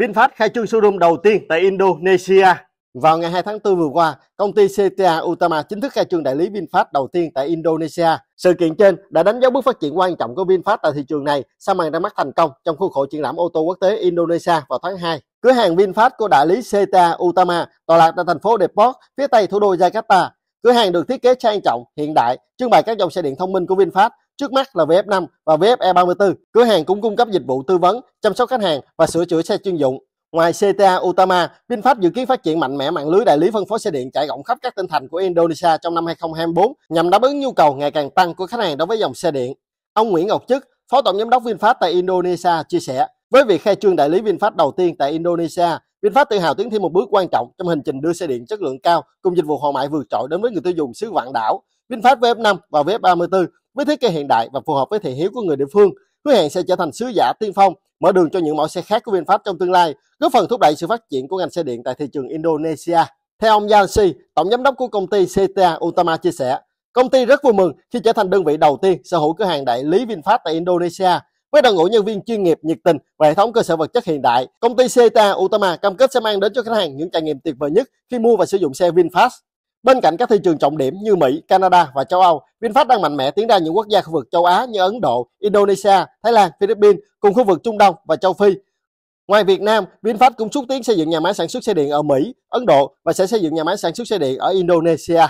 VinFast khai trương showroom đầu tiên tại Indonesia. Vào ngày 2 tháng 4 vừa qua, công ty CTA Utama chính thức khai trương đại lý VinFast đầu tiên tại Indonesia. Sự kiện trên đã đánh dấu bước phát triển quan trọng của VinFast tại thị trường này sau màn ra mắt thành công trong khuôn khổ triển lãm ô tô quốc tế Indonesia vào tháng 2. Cửa hàng VinFast của đại lý CTA Utama tọa lạc tại thành phố Depok, phía tây thủ đô Jakarta. Cửa hàng được thiết kế sang trọng, hiện đại, trưng bày các dòng xe điện thông minh của VinFast trước mắt là VF5 và VFE34. Cửa hàng cũng cung cấp dịch vụ tư vấn, chăm sóc khách hàng và sửa chữa xe chuyên dụng. Ngoài CTA Utama, VinFast dự kiến phát triển mạnh mẽ mạng lưới đại lý phân phối xe điện trải rộng khắp các tỉnh thành của Indonesia trong năm 2024 nhằm đáp ứng nhu cầu ngày càng tăng của khách hàng đối với dòng xe điện. Ông Nguyễn Ngọc Chức, Phó Tổng Giám đốc VinFast tại Indonesia chia sẻ, với việc khai trương đại lý VinFast đầu tiên tại Indonesia, VinFast tự hào tiến thêm một bước quan trọng trong hành trình đưa xe điện chất lượng cao cùng dịch vụ hậu mại vượt trội đến với người tiêu dùng xứ vạn đảo. VinFast VF5 và VF34 với thiết kế hiện đại và phù hợp với thị hiếu của người địa phương, hứa hẹn sẽ trở thành sứ giả tiên phong, mở đường cho những mẫu xe khác của VinFast trong tương lai, góp phần thúc đẩy sự phát triển của ngành xe điện tại thị trường Indonesia. Theo ông Yancy, tổng giám đốc của công ty CTA Utama chia sẻ, công ty rất vui mừng khi trở thành đơn vị đầu tiên sở hữu cửa hàng đại lý VinFast tại Indonesia. Với đội ngũ nhân viên chuyên nghiệp, nhiệt tình và hệ thống cơ sở vật chất hiện đại, công ty CTA Utama cam kết sẽ mang đến cho khách hàng những trải nghiệm tuyệt vời nhất khi mua và sử dụng xe VinFast. Bên cạnh các thị trường trọng điểm như Mỹ, Canada và châu Âu, VinFast đang mạnh mẽ tiến ra những quốc gia khu vực châu Á như Ấn Độ, Indonesia, Thái Lan, Philippines cùng khu vực Trung Đông và châu Phi. Ngoài Việt Nam, VinFast cũng xúc tiến xây dựng nhà máy sản xuất xe điện ở Mỹ, Ấn Độ và sẽ xây dựng nhà máy sản xuất xe điện ở Indonesia.